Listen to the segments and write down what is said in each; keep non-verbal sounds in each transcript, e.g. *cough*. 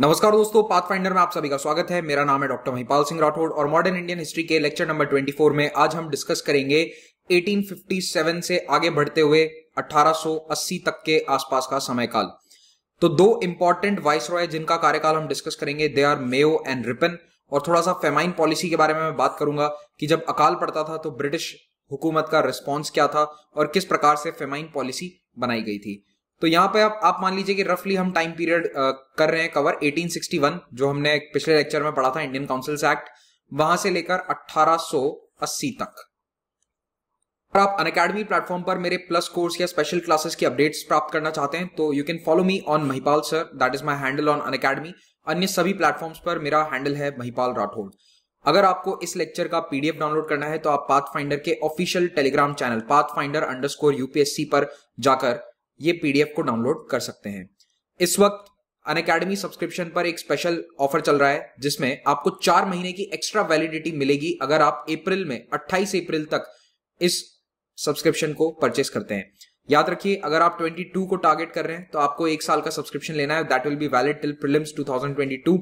नमस्कार दोस्तों path finder में आप सभी का स्वागत है मेरा नाम है डॉक्टर महिपाल सिंह राठौड़ और मॉडर्न इंडियन हिस्ट्री के लेक्चर नंबर 24 में आज हम डिस्कस करेंगे 1857 से आगे बढ़ते हुए 1880 तक के आसपास का समयकाल तो दो इंपॉर्टेंट वाइस रॉय जिनका कार्यकाल हम डिस्कस करेंगे they are Mayo and Ripon और थोड़ा सा फेमाइन पॉलिसी के बारे में मैं बात करूंगा कि जब अकाल पड़ता था तो ब्रिटिश हुकूमत का रिस्पॉन्स क्या था और किस प्रकार से फेमाइन पॉलिसी बनाई गई थी तो यहाँ पे आप आप मान लीजिए कि रफली हम टाइम पीरियड uh, कर रहे हैं कवर 1861 जो हमने पिछले लेक्चर में पढ़ा था इंडियन काउंसिल्स एक्ट वहां से लेकर 1880 तक अगर आप अन अकेडमी प्लेटफॉर्म पर मेरे प्लस कोर्स या स्पेशल क्लासेस की अपडेट्स प्राप्त करना चाहते हैं तो you can follow me on Mahipal sir that is my handle on अन अन्य सभी प्लेटफॉर्म्स पर मेरा हैंडल है महिपाल राठौड़ अगर आपको इस लेक्चर का पीडीएफ डाउनलोड करना है तो आप पाथ फाइंडर के official Telegram channel path finder UPSC पर जाकर ये पीडीएफ को डाउनलोड कर सकते हैं इस वक्त अन अकेडमी सब्सक्रिप्शन पर एक स्पेशल ऑफर चल रहा है जिसमें आपको चार महीने की एक्स्ट्रा वैलिडिटी मिलेगी अगर आप अप्रैल में 28 अप्रैल तक इस सब्सक्रिप्शन को परचेस करते हैं याद रखिए अगर आप 22 को टारगेट कर रहे हैं तो आपको एक साल का सब्सक्रिप्शन लेना है that will be valid till prelims 2022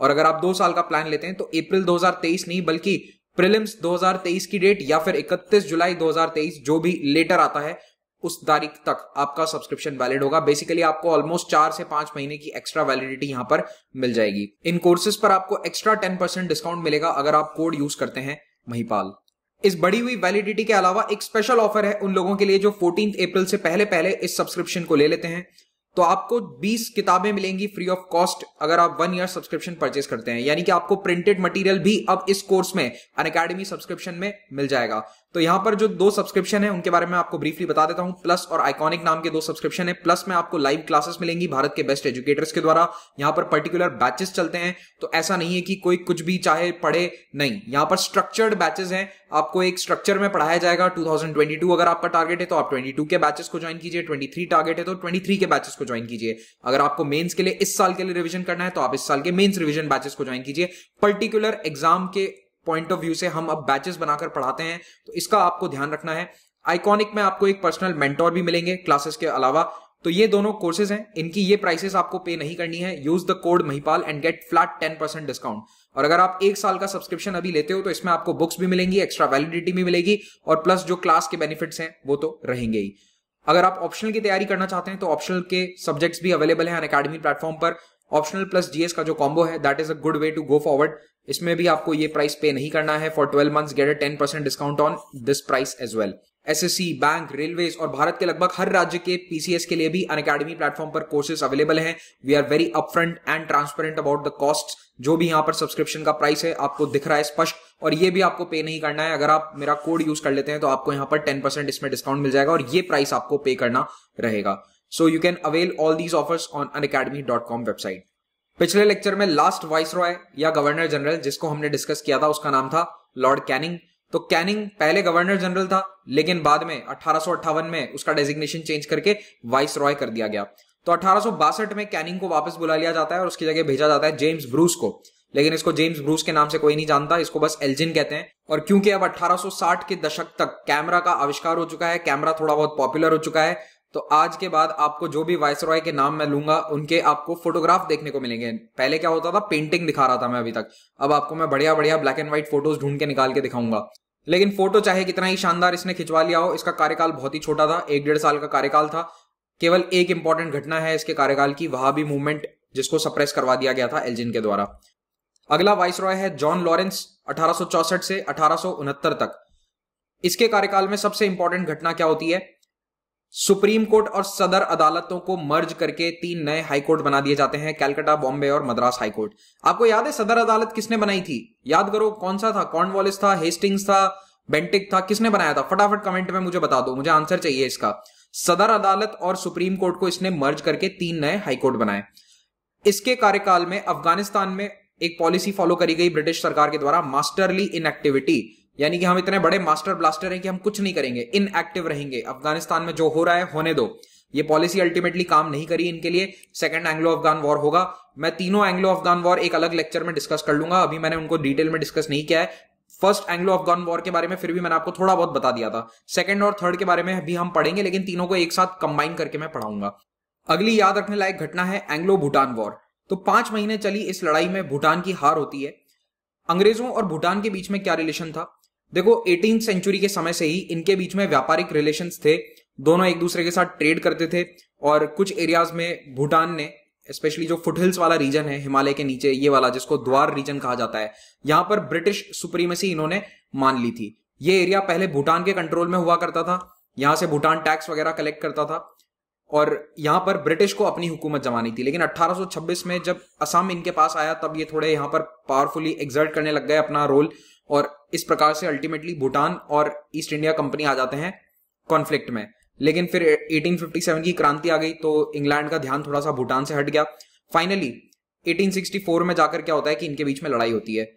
और अगर आप दो साल का प्लान लेते हैं तो अप्रैल 2023 नहीं बल्कि प्रिलिम्स 2023 की डेट या फिर 31 जुलाई 2023 जो भी लेटर आता है उस तारीख तक आपका सब्सक्रिप्शन वैलिड होगा बेसिकली आपको ऑलमोस्ट चार से पांच महीने की एक्स्ट्रा वैलिडिटी यहां पर मिल जाएगी इन कोर्सेज पर आपको एक्स्ट्रा टेन परसेंट डिस्काउंट मिलेगा अगर आप कोड यूज करते हैं महिपाल इस बढ़ी हुई वैलिडिटी के अलावा एक स्पेशल ऑफर है उन लोगों के लिए जो फोर्टीन अप्रैल से पहले पहले इस सब्सक्रिप्शन को ले लेते हैं तो आपको 20 किताबें मिलेंगी फ्री ऑफ कॉस्ट अगर आप वन ईयर सब्सक्रिप्शन परचेज करते हैं यानी कि आपको प्रिंटेड मटेरियल भी अब इस कोर्स में अन सब्सक्रिप्शन में मिल जाएगा तो यहाँ पर जो दो सब्सक्रिप्शन है उनके बारे में आपको ब्रीफली बता देता हूँ प्लस और आइकॉनिक नाम के दो सब्सक्रिप्शन है प्लस में आपको लाइव क्लासेस मिलेंगी भारत के बेस्ट एजुकेटर्स के द्वारा यहाँ पर पर्टिकुलर बैचेस चलते हैं तो ऐसा नहीं है कि कोई कुछ भी चाहे पढ़े नहीं यहाँ पर स्ट्रक्चर्ड बैचेस हैं आपको एक स्ट्रक्चर में पढ़ाया जाएगा 2022 अगर आपका टारगेट है तो आप 22 के बैचेस को ज्वाइन कीजिए 23 टारगेट है तो 23 के बैचेस को ज्वाइन कीजिए अगर आपको मेंस के लिए इस साल के लिए रिवीजन करना है तो आप इस साल के मेंस रिवीजन बैचेस को ज्वाइन कीजिए पर्टिकुलर एग्जाम के पॉइंट ऑफ व्यू से हम अब बैचेस बनाकर पढ़ाते हैं तो इसका आपको ध्यान रखना है आइकॉनिक में आपको एक पर्सनल मेंटोर भी मिलेंगे क्लासेस के अलावा तो ये दोनों कोर्सेज हैं इनकी ये प्राइसेस आपको पे नहीं करनी है use the code Mahipal and get flat ten percent discount और अगर आप एक साल का सब्सक्रिप्शन अभी लेते हो तो इसमें आपको बुक्स भी मिलेंगी एक्स्ट्रा वैलिडिटी भी मिलेगी और प्लस जो क्लास के बेनिफिट्स हैं वो तो रहेंगे ही अगर आप ऑप्शनल की तैयारी करना चाहते हैं तो ऑप्शनल के सब्जेक्ट्स भी अवेलेबल है अन प्लेटफॉर्म पर ऑप्शनल प्लस जीएस का जो कॉम्बो है that is a good way to go forward इसमें भी आपको ये प्राइस पे नहीं करना है for twelve months get ten percent discount on this price as well SSC bank railways और भारत के लगभग हर राज्य के पीसीएस के लिए भी अन अकेडमी प्लेटफॉर्म पर कोर्सेस अवेलेबल हैं we are very upfront and transparent about the cost जो भी यहाँ पर सब्सक्रिप्शन का प्राइस है आपको दिख रहा है स्पष्ट और ये भी आपको पे नहीं करना है अगर आप मेरा कोड यूज कर लेते हैं तो आपको यहाँ पर टेन परसेंट इसमें डिस्काउंट मिल जाएगा और ये प्राइस आपको पे करना रहेगा so you can avail all these offers on अन वेबसाइट पिछले लेक्चर में लास्ट वाइस रॉय या गवर्नर जनरल जिसको हमने डिस्कस किया था उसका नाम था लॉर्ड कैनिंग तो कैनिंग पहले गवर्नर जनरल था लेकिन बाद में अठारह में उसका डेजिग्नेशन चेंज करके वाइस रॉय कर दिया गया तो अठारह में कैनिंग को वापस बुला लिया जाता है और उसकी जगह भेजा जाता है जेम्स ब्रूस को लेकिन इसको जेम्स ब्रूस के नाम से कोई नहीं जानता इसको बस एल्जिन कहते हैं और क्योंकि अब 1860 के दशक तक कैमरा का आविष्कार हो चुका है कैमरा थोड़ा बहुत पॉपुलर हो चुका है तो आज के बाद आपको जो भी वाइस रॉय के नाम मैं लूंगा उनके आपको फोटोग्राफ देखने को मिलेंगे पहले क्या होता था पेंटिंग दिखा रहा था मैं अभी तक अब आपको मैं बढ़िया बढ़िया ब्लैक एंड व्हाइट फोटोज ढूंढ के निकाल के दिखाऊंगा लेकिन फोटो चाहे कितना ही शानदार इसने खिंचवा लिया हो इसका कार्यकाल बहुत ही छोटा था एक डेढ़ साल का कार्यकाल था केवल एक इंपॉर्टेंट घटना है इसके कार्यकाल की वहां भी मूवमेंट जिसको सप्रेस करवा दिया गया था एलजिन के द्वारा अगला वाइस रॉय है जॉन लॉरेंस अठारह से अठारह तक इसके कार्यकाल में सबसे इंपॉर्टेंट घटना क्या होती है सुप्रीम कोर्ट और सदर अदालतों को मर्ज करके तीन नए हाई कोर्ट बना दिए जाते हैं कैलकाटा बॉम्बे और मद्रास हाई कोर्ट आपको याद है सदर अदालत किसने बनाई थी याद करो कौन सा था वॉलिस था हेस्टिंग्स था बेंटिक था किसने बनाया था फटाफट कमेंट में मुझे बता दो मुझे आंसर चाहिए इसका सदर अदालत और सुप्रीम कोर्ट को इसने मर्ज करके तीन नए हाई कोर्ट बनाए इसके कार्यकाल में अफगानिस्तान में एक पॉलिसी फॉलो करी गई ब्रिटिश सरकार के द्वारा मास्टरली इनएक्टिविटी यानी कि हम इतने बड़े मास्टर ब्लास्टर हैं कि हम कुछ नहीं करेंगे इनएक्टिव रहेंगे अफगानिस्तान में जो हो रहा है होने दो ये पॉलिसी अल्टीमेटली काम नहीं करी इनके लिए सेकंड एंग्लो अफगान वॉर होगा मैं तीनों एंग्लो अफगान वॉर एक अलग लेक्चर में डिस्कस कर लूंगा अभी मैंने उनको डिटेल में डिस्कस नहीं किया है फर्स्ट एंग्लो अफगान वॉर के बारे में फिर भी मैंने आपको थोड़ा बहुत बता दिया था सेकंड और थर्ड के बारे में भी हम पढ़ेंगे लेकिन तीनों को एक साथ कंबाइन करके मैं पढ़ाऊंगा अगली याद रखने लायक घटना है एंग्लो भूटान वॉर तो पांच महीने चली इस लड़ाई में भूटान की हार होती है अंग्रेजों और भूटान के बीच में क्या रिलेशन था देखो एटीन सेंचुरी के समय से ही इनके बीच में व्यापारिक रिलेशन थे दोनों एक दूसरे के साथ ट्रेड करते थे और कुछ एरियाज में भूटान ने स्पेशली जो फुटहिल्स वाला रीजन है हिमालय के नीचे ये वाला जिसको द्वार रीजन कहा जाता है यहां पर ब्रिटिश सुप्रीमेसी इन्होंने मान ली थी ये एरिया पहले भूटान के कंट्रोल में हुआ करता था यहां से भूटान टैक्स वगैरह कलेक्ट करता था और यहां पर ब्रिटिश को अपनी हुकूमत जमानी थी लेकिन 1826 में जब असम इनके पास आया तब ये थोड़े यहाँ पर पावरफुली एग्जर्ट करने लग गए अपना रोल और इस प्रकार से अल्टीमेटली भूटान और ईस्ट इंडिया कंपनी आ जाते हैं कॉन्फ्लिक्ट में लेकिन फिर 1857 की क्रांति आ गई तो इंग्लैंड का ध्यान थोड़ा सा भूटान से हट गया फाइनली 1864 में जाकर क्या होता है कि इनके बीच में लड़ाई होती है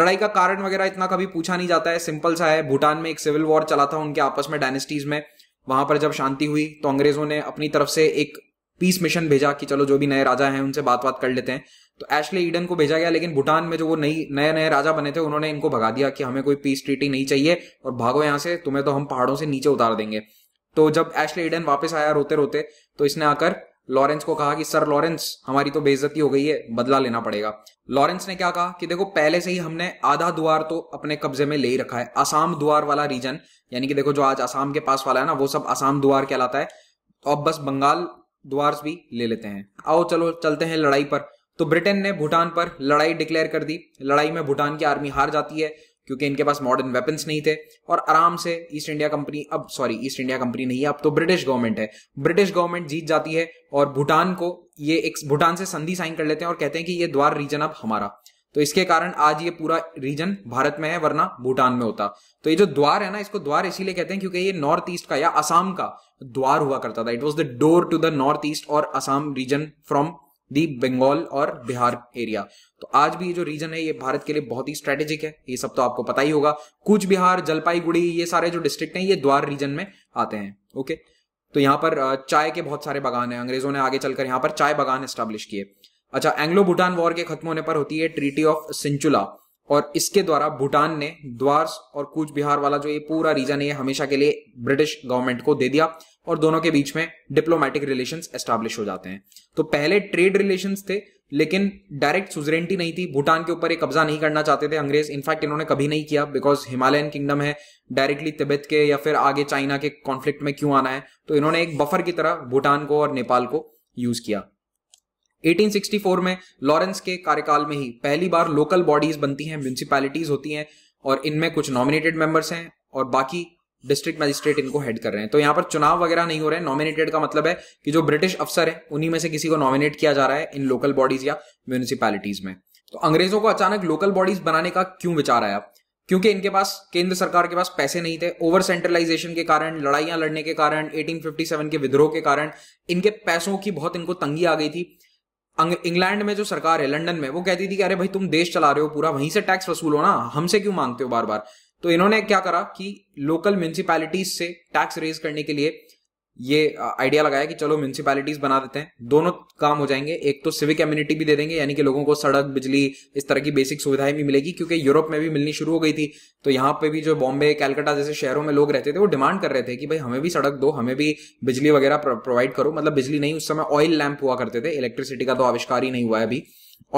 लड़ाई का कारण वगैरह इतना कभी पूछा नहीं जाता है सिंपल सा है भूटान में एक सिविल वॉर चला था उनके आपस में डायनेस्टीज में वहां पर जब शांति हुई तो अंग्रेजों ने अपनी तरफ से एक पीस मिशन भेजा कि चलो जो भी नए राजा हैं उनसे बात बात कर लेते हैं तो एशले ईडन को भेजा गया लेकिन भूटान में जो वो नई नए नए राजा बने थे उन्होंने इनको भगा दिया कि हमें कोई पीस ट्रीटी नहीं चाहिए और भागो यहाँ से तुम्हें तो हम पहाड़ों से नीचे उतार देंगे तो जब एशले ईडन वापस आया रोते रोते तो इसने आकर लॉरेंस को कहा कि सर लॉरेंस हमारी तो बेइज्जती हो गई है बदला लेना पड़ेगा लॉरेंस ने क्या कहा कि देखो पहले से ही हमने आधा द्वार तो अपने कब्जे में ले ही रखा है आसाम द्वार वाला रीजन यानी कि देखो जो आज आसाम के पास वाला है ना वो सब आसाम द्वार कहलाता है तो अब बस बंगाल द्वार्स भी ले लेते हैं आओ चलो चलते हैं लड़ाई पर तो ब्रिटेन ने भूटान पर लड़ाई डिक्लेयर कर दी लड़ाई में भूटान की आर्मी हार जाती है क्योंकि इनके पास मॉडर्न वेपन्स नहीं थे और आराम से ईस्ट इंडिया कंपनी अब सॉरी ईस्ट इंडिया कंपनी नहीं है अब तो ब्रिटिश गवर्नमेंट है ब्रिटिश गवर्नमेंट जीत जाती है और भूटान को ये एक भूटान से संधि साइन कर लेते हैं और कहते हैं कि ये द्वार रीजन अब हमारा तो इसके कारण आज ये पूरा रीजन भारत में है वरना भूटान में होता तो ये जो द्वार है ना इसको द्वार इसीलिए कहते हैं क्योंकि ये नॉर्थ ईस्ट का या असम का द्वार हुआ करता था it was the door to the north east और Assam region from the Bengal और बिहार एरिया तो आज भी ये जो रीजन है ये भारत के लिए बहुत ही स्ट्रेटेजिक है ये सब तो आपको पता ही होगा कुछ बिहार जलपाईगुड़ी ये सारे जो डिस्ट्रिक्ट हैं ये द्वार रीजन में आते हैं ओके तो यहाँ पर चाय के बहुत सारे बागान हैं अंग्रेजों ने आगे चलकर यहाँ पर चाय बागान स्टैब्लिश किए अच्छा एंग्लो भूटान वॉर के खत्म होने पर होती है ट्रीटी ऑफ सिंचुला और इसके द्वारा भूटान ने द्वार और कूच बिहार वाला जो ये पूरा रीजन है ये हमेशा के लिए ब्रिटिश गवर्नमेंट को दे दिया और दोनों के बीच में डिप्लोमेटिक रिलेशंस एस्टेब्लिश हो जाते हैं तो पहले ट्रेड रिलेशंस थे लेकिन डायरेक्ट सुजरेंटी नहीं थी भूटान के ऊपर कब्जा नहीं करना चाहते थे अंग्रेज इनफैक्ट इन्होंने कभी नहीं किया बिकॉज हिमालयन किंगडम है डायरेक्टली तिब्बत के या फिर आगे चाइना के कॉन्फ्लिक्ट में क्यों आना है तो इन्होंने एक बफर की तरह भूटान को और नेपाल को यूज किया 1864 में लॉरेंस के कार्यकाल में ही पहली बार लोकल बॉडीज बनती हैं म्यूनसिपैलिटीज होती हैं और इनमें कुछ नॉमिनेटेड मेंबर्स हैं और बाकी डिस्ट्रिक्ट मजिस्ट्रेट इनको हेड कर रहे हैं तो यहां पर चुनाव वगैरह नहीं हो रहे हैं नॉमिनेटेड का मतलब है कि जो ब्रिटिश अफसर है उन्हीं में से किसी को नॉमिनेट किया जा रहा है इन लोकल बॉडीज या म्यूनिसपालिटीज में तो अंग्रेजों को अचानक लोकल बॉडीज बनाने का क्यों विचार आया क्योंकि इनके पास केंद्र सरकार के पास पैसे नहीं थे ओवर सेंट्रलाइजेशन के कारण लड़ाइयां लड़ने के कारण 1857 के विद्रोह के कारण इनके पैसों की बहुत इनको तंगी आ गई थी इंग्लैंड में जो सरकार है लंदन में वो कहती थी कि अरे भाई तुम देश चला रहे हो पूरा वहीं से टैक्स वसूल हो ना हमसे क्यों मांगते हो बार बार तो इन्होंने क्या करा कि लोकल म्यूनिसिपैलिटीज से टैक्स रेज करने के लिए ये आइडिया लगाया कि चलो म्यूनसिपैलिटीज बना देते हैं दोनों काम हो जाएंगे एक तो सिविक एम्यूनिटी भी दे देंगे यानी कि लोगों को सड़क बिजली इस तरह की बेसिक सुविधाएं भी मिलेगी क्योंकि यूरोप में भी मिलनी शुरू हो गई थी तो यहाँ पे भी जो बॉम्बे कैलकाटा जैसे शहरों में लोग रहते थे वो डिमांड कर रहे थे कि भाई हमें भी सड़क दो हमें भी बिजली वगैरह प्रोवाइड करो मतलब बिजली नहीं उस समय ऑयल लैंप हुआ करते थे इलेक्ट्रिसिटी का तो आविष्कार ही नहीं हुआ है अभी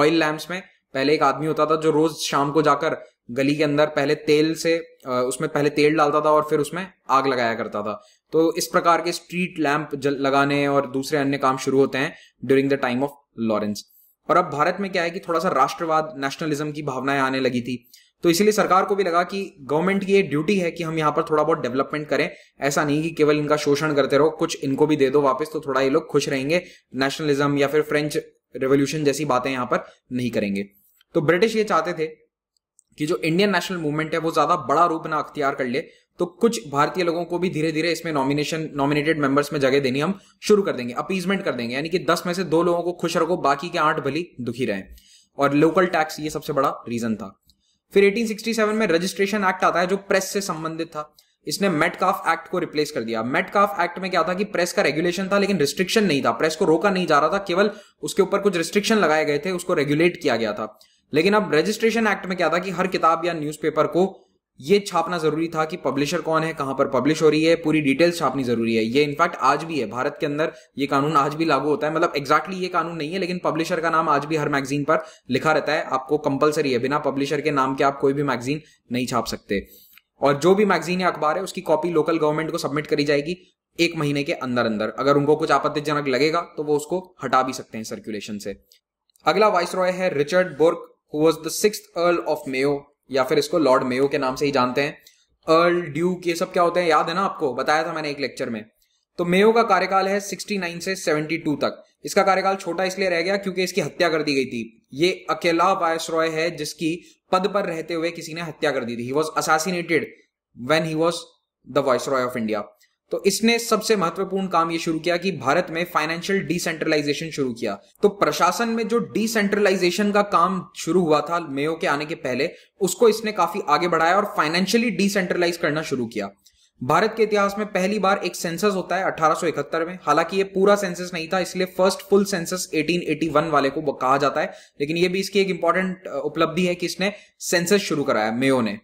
ऑयल लैंप्स में पहले एक आदमी होता था जो रोज शाम को जाकर गली के अंदर पहले तेल से उसमें पहले तेल डालता था और फिर उसमें आग लगाया करता था तो इस प्रकार के स्ट्रीट लैंप लगाने और दूसरे अन्य काम शुरू होते हैं during the time of Lawrence और अब भारत में क्या है कि थोड़ा सा राष्ट्रवाद नेशनलिज्म की भावनाएं आने लगी थी तो इसीलिए सरकार को भी लगा कि गवर्नमेंट की ये ड्यूटी है कि हम यहाँ पर थोड़ा बहुत डेवलपमेंट करें ऐसा नहीं कि केवल इनका शोषण करते रहो कुछ इनको भी दे दो वापस तो थोड़ा ये लोग खुश रहेंगे नेशनलिज्म या फिर फ्रेंच रेवोल्यूशन जैसी बातें यहाँ पर नहीं करेंगे तो ब्रिटिश ये चाहते थे कि जो इंडियन नेशनल मूवमेंट है वो ज्यादा बड़ा रूप ना अख्तियार कर ले तो कुछ भारतीय लोगों को भी धीरे धीरे इसमें नॉमिनेशन नॉमिनेटेड मेंबर्स में जगह देनी हम शुरू कर देंगे अपीजमेंट कर देंगे यानी कि दस में से दो लोगों को खुश रखो बाकी के आठ भली दुखी रहे और लोकल टैक्स ये सबसे बड़ा रीजन था फिर 1867 में रजिस्ट्रेशन एक्ट आता है जो प्रेस से संबंधित था इसने मेटकाफ एक्ट को रिप्लेस कर दिया मेटकाफ एक्ट में क्या था कि प्रेस का रेगुलेशन था लेकिन रिस्ट्रिक्शन नहीं था प्रेस को रोका नहीं जा रहा था केवल उसके ऊपर कुछ रिस्ट्रिक्शन लगाए गए थे उसको रेगुलेट किया गया था लेकिन अब रजिस्ट्रेशन एक्ट में क्या था कि हर किताब या न्यूज़पेपर को ये छापना जरूरी था कि पब्लिशर कौन है कहां पर पब्लिश हो रही है पूरी डिटेल्स छापनी जरूरी है ये इनफैक्ट आज भी है भारत के अंदर ये कानून आज भी लागू होता है मतलब एक्जैक्टली ये कानून नहीं है लेकिन पब्लिशर का नाम आज भी हर मैगजीन पर लिखा रहता है आपको कंपलसरी है बिना पब्लिशर के नाम के आप कोई भी मैगजीन नहीं छाप सकते और जो भी मैगजीन या अखबार है उसकी कॉपी लोकल गवर्नमेंट को सबमिट करी जाएगी एक महीने के अंदर अंदर अगर उनको कुछ आपत्तिजनक लगेगा तो वो उसको हटा भी सकते हैं सर्कुलेशन से अगला वाइस रॉय है Richard Bourke who was the six earl of Mayo या फिर इसको लॉर्ड मेयो के नाम से ही जानते हैं अर्ल ड्यूक ये सब क्या होते हैं याद है ना आपको बताया था मैंने एक लेक्चर में तो मेयो का कार्यकाल है 69 से 72 तक इसका कार्यकाल छोटा इसलिए रह गया क्योंकि इसकी हत्या कर दी गई थी ये अकेला वायस रॉय है जिसकी पद पर रहते हुए किसी ने हत्या कर दी थी he was assassinated when he was the viceroy of India तो इसने सबसे महत्वपूर्ण काम ये शुरू किया कि भारत में फाइनेंशियल डिसेंट्रलाइजेशन शुरू किया तो प्रशासन में जो डिसेंट्रलाइजेशन का काम शुरू हुआ था मेयो के आने के पहले उसको इसने काफी आगे बढ़ाया और फाइनेंशियली डिसेंट्रलाइज करना शुरू किया भारत के इतिहास में पहली बार एक सेंसस होता है 1871 में हालांकि ये पूरा सेंसस नहीं था इसलिए फर्स्ट फुल सेंसस 1881 वाले को कहा जाता है लेकिन ये भी इसकी एक इंपॉर्टेंट उपलब्धि है कि इसने सेंसस शुरू कराया मेयो ने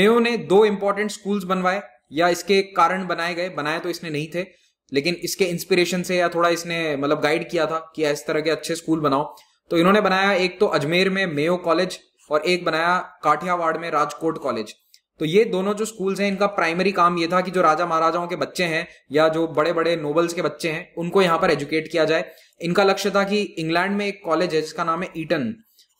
मेयो ने दो इंपॉर्टेंट स्कूल्स बनवाए या इसके कारण बनाए गए बनाए तो इसने नहीं थे लेकिन इसके इंस्पिरेशन से या थोड़ा इसने मतलब गाइड किया था कि इस तरह के अच्छे स्कूल बनाओ तो इन्होंने बनाया एक तो अजमेर में मेयो कॉलेज और एक बनाया काठियावाड़ में राजकोट कॉलेज तो ये दोनों जो स्कूल्स हैं इनका प्राइमरी काम ये था कि जो राजा महाराजाओं के बच्चे हैं या जो बड़े बड़े नोबल्स के बच्चे हैं उनको यहाँ पर एजुकेट किया जाए इनका लक्ष्य था कि इंग्लैंड में एक कॉलेज है जिसका नाम है ईटन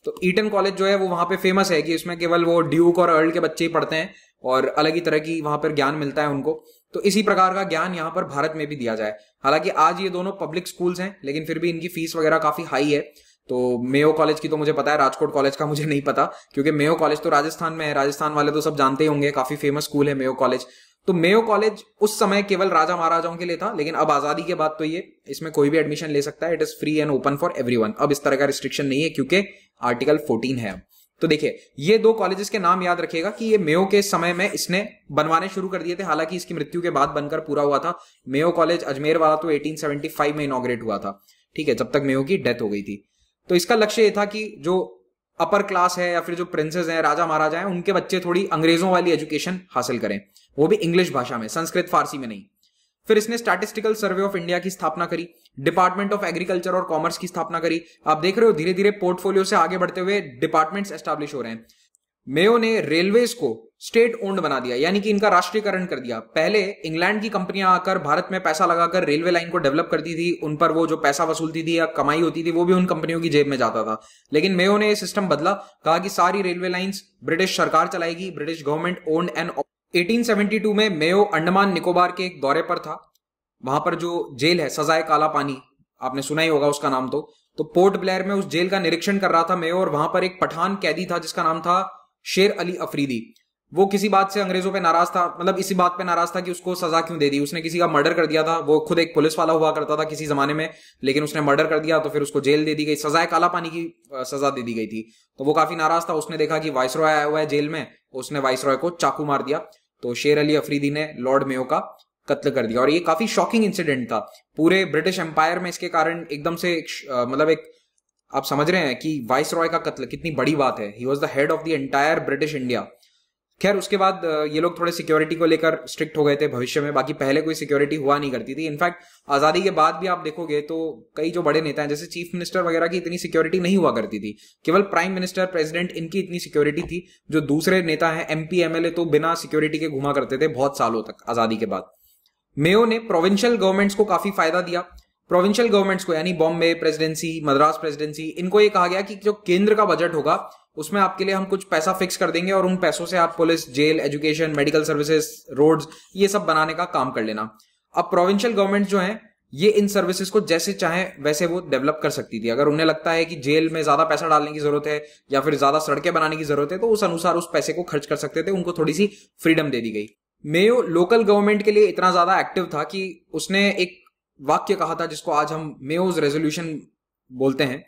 तो ईटन कॉलेज जो है वो वहां पे फेमस है कि इसमें केवल वो ड्यूक और अर्ल के बच्चे ही पढ़ते हैं और अलग ही तरह की वहां पर ज्ञान मिलता है उनको तो इसी प्रकार का ज्ञान यहाँ पर भारत में भी दिया जाए हालांकि आज ये दोनों पब्लिक स्कूल्स हैं लेकिन फिर भी इनकी फीस वगैरह काफी हाई है तो मेयो कॉलेज की तो मुझे पता है राजकोट कॉलेज का मुझे *laughs* नहीं पता क्योंकि मेयो कॉलेज तो राजस्थान में है राजस्थान वाले तो सब जानते ही होंगे काफी फेमस स्कूल है मेयो कॉलेज तो मेयो कॉलेज उस समय केवल राजा महाराजाओं के लिए था लेकिन अब आजादी के बाद तो ये इसमें कोई भी एडमिशन ले सकता है it is free and open for every अब इस तरह का रिस्ट्रिक्शन नहीं है क्योंकि आर्टिकल फोर्टीन है अब तो देखिए ये दो कॉलेजेस के नाम याद रखिएगा कि ये मेयो के समय में इसने बनवाने शुरू कर दिए थे हालांकि इसकी मृत्यु के बाद बनकर पूरा हुआ था मेयो कॉलेज अजमेर वाला तो 1875 में इनोग्रेट हुआ था ठीक है जब तक मेयो की डेथ हो गई थी तो इसका लक्ष्य ये था कि जो अपर क्लास है या फिर जो प्रिंसेस हैं राजा महाराजा हैं उनके बच्चे थोड़ी अंग्रेजों वाली एजुकेशन हासिल करें वो भी इंग्लिश भाषा में संस्कृत फारसी में नहीं फिर इसने स्टैटिस्टिकल सर्वे ऑफ इंडिया की स्थापना करी डिपार्टमेंट ऑफ एग्रीकल्चर और कॉमर्स की स्थापना करी आप देख रहे हो धीरे धीरे पोर्टफोलियो से आगे बढ़ते हुए डिपार्टमेंट्स एस्टेब्लिश हो रहे हैं मेयो ने रेलवेज को स्टेट ओन्ड बना दिया यानी कि इनका राष्ट्रीयकरण कर दिया पहले इंग्लैंड की कंपनियां आकर भारत में पैसा लगाकर रेलवे लाइन को डेवलप करती थी उन पर वो जो पैसा वसूलती थी या कमाई होती थी वो भी उन कंपनियों की जेब में जाता था लेकिन मेयो ने सिस्टम बदला कहा कि सारी रेलवे लाइन्स ब्रिटिश सरकार चलाएगी ब्रिटिश गवर्नमेंट ओन्ड एंड 1872 में मेयो अंडमान निकोबार के एक दौरे पर था वहां पर जो जेल है सजाए काला पानी आपने सुना ही होगा उसका नाम तो तो पोर्ट ब्लेयर में उस जेल का निरीक्षण कर रहा था मैं और वहां पर एक पठान कैदी था जिसका नाम था शेर अली अफरीदी वो किसी बात से अंग्रेजों पे नाराज था मतलब इसी बात पे नाराज था कि उसको सजा क्यों दे दी उसने किसी का मर्डर कर दिया था वो खुद एक पुलिस वाला हुआ करता था किसी जमाने में लेकिन उसने मर्डर कर दिया तो फिर उसको जेल दे दी गई सजाए काला पानी की सजा दे दी गई थी तो वो काफी नाराज था उसने देखा कि वाइस रॉय आया हुआ है जेल में उसने वाइस रॉय को चाकू मार दिया तो शेर अली अफरीदी ने लॉर्ड मेयो का कत्ल कर दिया और ये काफी शॉकिंग इंसिडेंट था पूरे ब्रिटिश एम्पायर में इसके कारण एकदम से एक मतलब एक आप समझ रहे हैं कि वाइस रॉय का कत्ल कितनी बड़ी बात है he was the head of the entire British India खैर उसके बाद ये लोग थोड़े सिक्योरिटी को लेकर स्ट्रिक्ट हो गए थे भविष्य में बाकी पहले कोई सिक्योरिटी हुआ नहीं करती थी इनफैक्ट आजादी के बाद भी आप देखोगे तो कई जो बड़े नेता हैं जैसे चीफ मिनिस्टर वगैरह की इतनी सिक्योरिटी नहीं हुआ करती थी केवल प्राइम मिनिस्टर प्रेसिडेंट इनकी इतनी सिक्योरिटी थी जो दूसरे नेता है एमपी एमएलए तो बिना सिक्योरिटी के घुमा करते थे बहुत सालों तक आजादी के बाद मेयो ने प्रोविंशियल गवर्नमेंट्स को काफी फायदा दिया प्रोविंशियल गवर्नमेंट्स को यानी बॉम्बे प्रेसिडेंसी मद्रास प्रेसिडेंसी इनको ये कहा गया कि जो केंद्र का बजट होगा उसमें आपके लिए हम कुछ पैसा फिक्स कर देंगे और उन पैसों से आप police jail education medical services roads ये सब बनाने का काम कर लेना अब प्रोविंशियल गवर्नमेंट जो है ये इन सर्विसेज को जैसे चाहे वैसे वो डेवलप कर सकती थी अगर उन्हें लगता है कि जेल में ज्यादा पैसा डालने की जरूरत है या फिर ज्यादा सड़कें बनाने की जरूरत है तो उस अनुसार उस पैसे को खर्च कर सकते थे उनको थोड़ी सी फ्रीडम दे दी गई मेयो लोकल गवर्नमेंट के लिए इतना ज्यादा एक्टिव था कि उसने एक वाक्य कहा था जिसको आज हम मेयोज रेजोल्यूशन बोलते हैं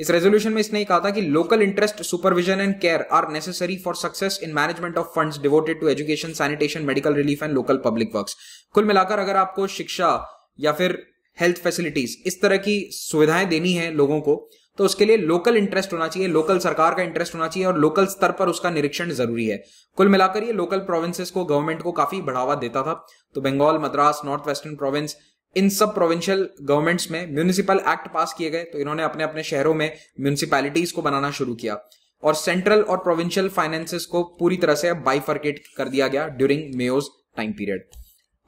इस रेजोल्यूशन में इसने कहा था कि local interest supervision and care are necessary for success in management of funds devoted to education sanitation medical relief and local public works कुल मिलाकर अगर आपको शिक्षा या फिर हेल्थ फैसिलिटीज इस तरह की सुविधाएं देनी है लोगों को तो उसके लिए लोकल इंटरेस्ट होना चाहिए लोकल सरकार का इंटरेस्ट होना चाहिए और लोकल स्तर पर उसका निरीक्षण जरूरी है कुल मिलाकर ये लोकल प्रोविंसेस को गवर्नमेंट को काफी बढ़ावा देता था तो Bengal Madras north western province इन सब प्रोविंशियल गवर्नमेंट्स में म्यूनिसिपल एक्ट पास किए गए तो इन्होंने अपने अपने शहरों में म्यूनिसिपैलिटीज को बनाना शुरू किया और सेंट्रल और प्रोविंशियल फाइनेंसेस को पूरी तरह से बाइफर्केट कर दिया गया ड्यूरिंग मेयोज टाइम पीरियड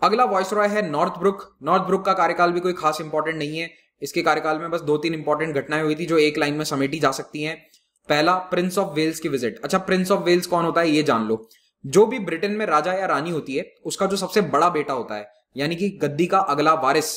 अगला वॉइस रॉय है नॉर्थ ब्रुक नॉर्थ ब्रुक का कार्यकाल भी कोई खास इंपॉर्टेंट नहीं है इसके कार्यकाल में बस दो तीन इंपॉर्टेंट घटनाएं हुई थी जो एक लाइन में समेटी जा सकती हैं पहला प्रिंस ऑफ वेल्स की विजिट अच्छा प्रिंस ऑफ वेल्स कौन होता है ये जान लो जो भी ब्रिटेन में राजा या रानी होती है उसका जो सबसे बड़ा बेटा होता है यानी कि गद्दी का अगला वारिस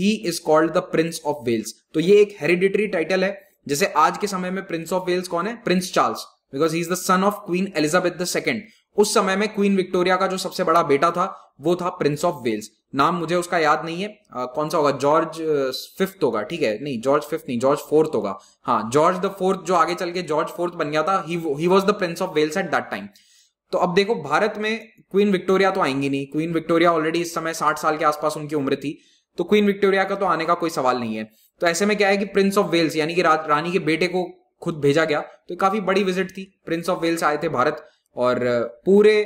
he is called the prince of Wales तो ये एक हेरिडिटरी टाइटल है जैसे आज के समय में प्रिंस ऑफ वेल्स कौन है prince Charles because he is the son of queen Elizabeth the second उस समय में क्वीन विक्टोरिया का जो सबसे बड़ा बेटा था वो था प्रिंस ऑफ वेल्स नाम मुझे उसका याद नहीं है आ, कौन सा होगा जॉर्ज फिफ्थ होगा ठीक है नहीं जॉर्ज फिफ्थ नहीं जॉर्ज फोर्थ होगा हाँ जॉर्ज द फोर्थ जो आगे चल के जॉर्ज फोर्थ बन गया था he was the prince of Wales at that time तो अब देखो भारत में क्वीन विक्टोरिया तो आएंगी नहीं क्वीन विक्टोरिया ऑलरेडी इस समय साठ साल के आसपास उनकी उम्र थी तो क्वीन विक्टोरिया का तो आने का कोई सवाल नहीं है तो ऐसे में क्या है कि प्रिंस ऑफ वेल्स यानी कि रानी के बेटे को खुद भेजा गया तो काफी बड़ी विजिट थी प्रिंस ऑफ वेल्स आए थे भारत और पूरे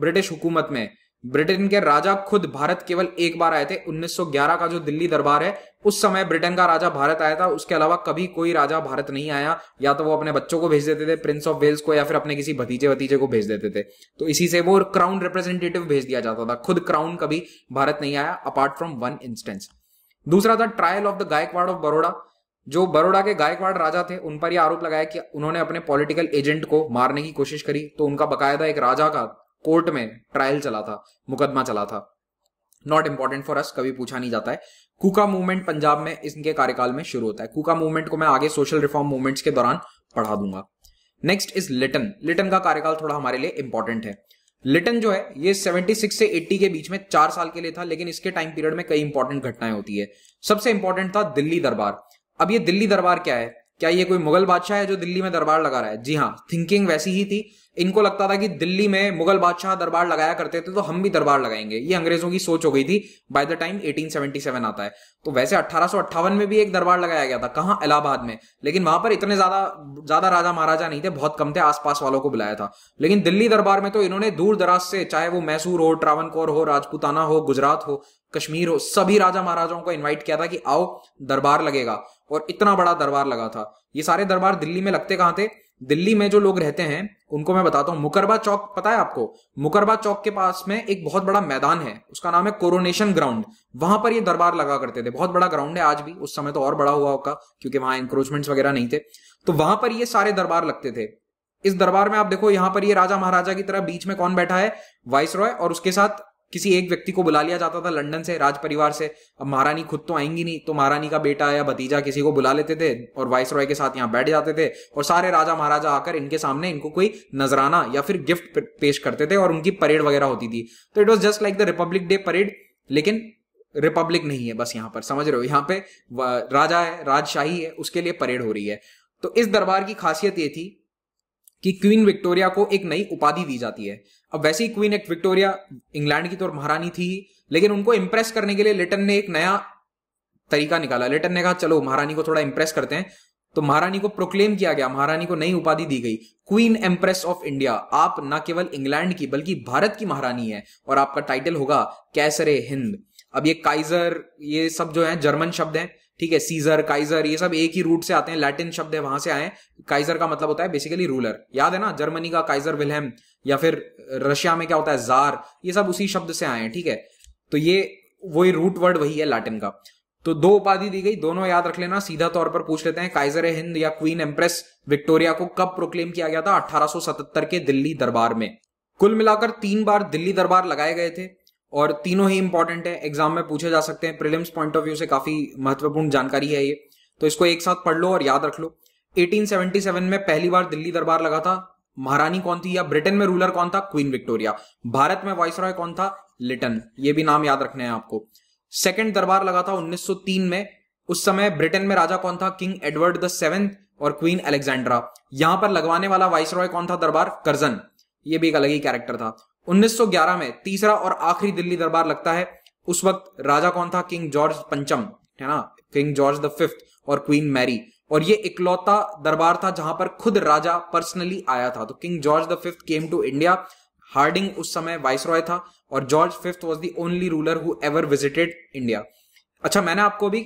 ब्रिटिश हुकूमत में ब्रिटेन के राजा खुद भारत केवल एक बार आए थे 1911 का जो दिल्ली दरबार है उस समय ब्रिटेन का राजा भारत आया था उसके अलावा कभी कोई राजा भारत नहीं आया या तो वो अपने बच्चों को भेज देते थे प्रिंस ऑफ वेल्स को या फिर अपने किसी भतीजे भतीजे को भेज देते थे तो इसी से वो क्राउन रिप्रेजेंटेटिव भेज दिया जाता था खुद क्राउन कभी भारत नहीं आया अपार्ट फ्रॉम वन इंस्टेंस दूसरा था trial of the Gaikwad of Baroda जो बड़ोड़ा के गायकवाड़ राजा थे उन पर यह आरोप लगाया कि उन्होंने अपने पॉलिटिकल एजेंट को मारने की कोशिश करी तो उनका बकायदा एक राजा का कोर्ट में ट्रायल चला था मुकदमा चला था नॉट इंपॉर्टेंट फॉर अस कभी पूछा नहीं जाता है कुका मूवमेंट पंजाब में इनके कार्यकाल में शुरू होता है कुका मूवमेंट को मैं आगे सोशल रिफॉर्म मूवमेंट्स के दौरान पढ़ा दूंगा नेक्स्ट इज लिटन लिटन का कार्यकाल थोड़ा हमारे लिए इंपॉर्टेंट है लिटन जो है ये 76 से 80 के बीच में चार साल के लिए था लेकिन इसके टाइम पीरियड में कई इंपॉर्टेंट घटनाएं होती है सबसे इंपॉर्टेंट था दिल्ली दरबार अब ये दिल्ली दरबार क्या है क्या ये कोई मुगल बादशाह है जो दिल्ली में दरबार लगा रहा है जी हाँ थिंकिंग वैसी ही थी इनको लगता था कि दिल्ली में मुगल बादशाह दरबार लगाया करते थे तो हम भी दरबार लगाएंगे ये अंग्रेजों की सोच हो गई थी बाय द टाइम 1877 आता है तो वैसे अट्ठारह में भी एक दरबार लगाया गया था कहा इलाहाबाद में लेकिन वहां पर इतने ज्यादा ज्यादा राजा महाराजा नहीं थे बहुत कम थे आसपास वालों को बुलाया था लेकिन दिल्ली दरबार में तो इन्होंने दूर दराज से चाहे वो मैसूर हो ट्रावनकोर हो राजपूताना हो गुजरात हो कश्मीर हो सभी राजा महाराजाओं को इन्वाइट किया था कि आओ दरबार लगेगा और इतना बड़ा दरबार लगा था ये सारे दरबार दिल्ली में लगते कहां थे दिल्ली में जो लोग रहते हैं उनको मैं बताता हूं मुकरबा चौक पता है आपको मुकरबा चौक के पास में एक बहुत बड़ा मैदान है उसका नाम है कोरोनेशन ग्राउंड वहां पर ये दरबार लगा करते थे बहुत बड़ा ग्राउंड है आज भी उस समय तो और बड़ा हुआ होगा क्योंकि वहां इंक्रोचमेंट्स वगैरह नहीं थे तो वहां पर ये सारे दरबार लगते थे इस दरबार में आप देखो यहां पर ये राजा महाराजा की तरह बीच में कौन बैठा है वाइस रॉय और उसके साथ किसी एक व्यक्ति को बुला लिया जाता था लंदन से राज परिवार से अब महारानी खुद तो आएंगी नहीं तो महारानी का बेटा या भतीजा किसी को बुला लेते थे और वाइस रॉय के साथ यहाँ बैठ जाते थे और सारे राजा महाराजा आकर इनके सामने इनको कोई नजराना या फिर गिफ्ट पेश करते थे और उनकी परेड वगैरह होती थी तो it was just like the republic day parade लेकिन रिपब्लिक नहीं है बस यहाँ पर समझ रहे हो यहाँ पे राजा है राजशाही है उसके लिए परेड हो रही है तो इस दरबार की खासियत ये थी कि क्वीन विक्टोरिया को एक नई उपाधि दी जाती है अब वैसे ही क्वीन एक विक्टोरिया इंग्लैंड की तो महारानी थी लेकिन उनको इंप्रेस करने के लिए लिटन ने एक नया तरीका निकाला लिटन ने कहा चलो महारानी को थोड़ा इंप्रेस करते हैं तो महारानी को प्रोक्लेम किया गया महारानी को नई उपाधि दी गई क्वीन एम्प्रेस ऑफ इंडिया आप न केवल इंग्लैंड की बल्कि भारत की महारानी है और आपका टाइटल होगा कैसरे हिंद अब ये काइजर ये सब जो है जर्मन शब्द हैं ठीक है सीजर काइजर ये सब एक ही रूट से आते हैं लैटिन शब्द है वहां से आए काइजर का मतलब होता है बेसिकली रूलर याद है ना जर्मनी का काइजर विलहम या फिर रशिया में क्या होता है जार ये सब उसी शब्द से आए हैं ठीक है तो ये वही रूट वर्ड वही है लैटिन का तो दो उपाधि दी गई दोनों याद रख लेना सीधा तौर पर पूछ लेते हैं काइजर हिंद या क्वीन एम्प्रेस विक्टोरिया को कब प्रोक्लेम किया गया था 1877 के दिल्ली दरबार में कुल मिलाकर तीन बार दिल्ली दरबार लगाए गए थे और तीनों ही इंपॉर्टेंट है एग्जाम में पूछे जा सकते हैं प्रिलिम्स पॉइंट ऑफ व्यू से काफी महत्वपूर्ण जानकारी है ये तो इसको एक साथ पढ़ लो और याद रख लो 1877 में पहली बार दिल्ली दरबार लगा था महारानी कौन थी या ब्रिटेन में रूलर कौन था क्वीन विक्टोरिया भारत में वॉइस रॉय कौन था लिटन ये भी नाम याद रखने हैं आपको सेकेंड दरबार लगा था 1903 में उस समय ब्रिटेन में राजा कौन था किंग एडवर्ड द सेवेंथ और क्वीन अलेक्जेंड्रा यहां पर लगवाने वाला वाइस रॉय कौन था दरबार कर्जन ये भी एक अलग ही कैरेक्टर था 1911 में तीसरा और आखिरी दिल्ली दरबार लगता है उस वक्त राजा कौन था किंग जॉर्ज पंचम है ना किंग जॉर्ज द फिफ्थ और क्वीन मैरी और ये इकलौता दरबार था जहां पर खुद राजा पर्सनली आया था तो king George the fifth came to India Hardinge उस समय वाइस रॉय था और George fifth was the only ruler who ever visited India अच्छा मैंने आपको अभी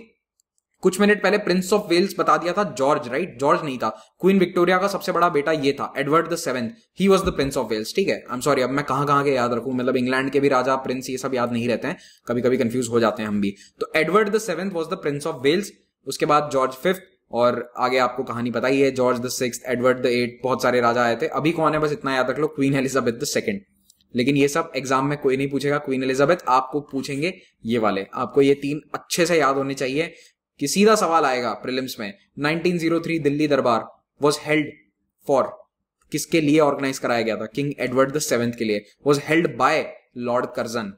कुछ मिनट पहले प्रिंस ऑफ वेल्स बता दिया था जॉर्ज राइट जॉर्ज नहीं था क्वीन विक्टोरिया का सबसे बड़ा बेटा ये था Edward the seven he was the prince of Wales ठीक है आई एम सॉरी अब मैं कहां कहां के याद रखू मतलब इंग्लैंड के भी राजा प्रिंस ये सब याद नहीं रहते हैं कभी कभी कंफ्यूज हो जाते हैं हम भी तो Edward the seven was the prince of Wales उसके बाद जॉर्ज फिफ्थ और आगे आपको कहानी पता ही है George the six Edward the eight बहुत सारे राजा आए थे अभी कौन है बस इतना याद रख लो क्वीन एलिजाबेथ द सेकंड लेकिन ये सब एग्जाम में कोई नहीं पूछेगा क्वीन एलिजाबेथ आपको पूछेंगे ये वाले आपको ये तीन अच्छे से याद होने चाहिए कि सीधा सवाल आएगा प्रिलिम्स में 1903 दिल्ली दरबार वॉज हेल्ड फॉर किसके लिए ऑर्गेनाइज कराया गया था किंग एडवर्ड द सेवेंथ के लिए was held by lord Curzon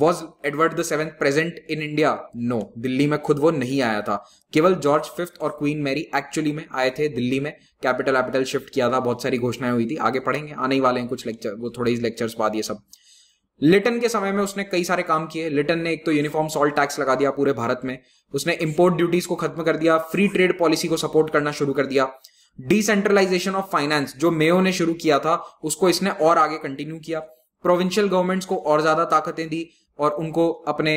was Edward the seventh present in India no Delhi में खुद वो नहीं आया था केवल जॉर्ज फिफ्थ और क्वीन मैरी एक्चुअली में आए थे दिल्ली में कैपिटल एपिटल शिफ्ट किया था बहुत सारी घोषणाएं हुई थी आगे पढ़ेंगे आने ही वाले हैं कुछ लेक्चर वो थोड़े ही लेक्चर्स बाद ये सब लिटन के समय में उसने कई सारे काम किए लिटन ने एक तो यूनिफॉर्म सॉल्ट टैक्स लगा दिया पूरे भारत में उसने इंपोर्ट ड्यूटीज को खत्म कर दिया फ्री ट्रेड पॉलिसी को सपोर्ट करना शुरू कर दिया डिसेंट्रलाइजेशन ऑफ फाइनेंस जो मेयो ने शुरू किया था उसको इसने और आगे कंटिन्यू किया प्रोविंशियल गवर्नमेंट्स को और ज्यादा ताकतें दी और उनको अपने